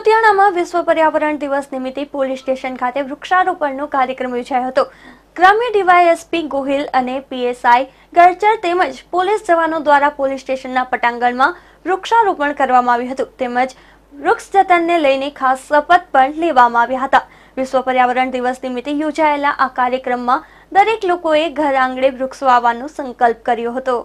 લુધિયાણામાં વિશ્વ પર્યાવરણ દિવસ નિમિત્તે પોલીસ સ્ટેશન ખાતે વૃક્ષારોપણનો કાર્યક્રમ યોજાયો હતો ક્રમે ડીવાયએસપી ગોહિલ અને પીએસઆઈ ગરચર તેમજ પોલીસ જવાનો દ્વારા પોલીસ સ્ટેશનના પટાંગણમાં વૃક્ષારોપણ કરવામાં આવ્યું હતું તેમજ વૃક્ષ જતનને લઈને ખાસ શપથ પણ લેવામાં આવ્યા હતા વિશ્વ પર્યાવરણ દિવસ નિમિત્તે યોજાયેલા આ કાર્યક્રમમાં દરેક લોકોએ ઘર આંગણે વૃક્ષ વાવવાનો સંકલ્પ કર્યો હતો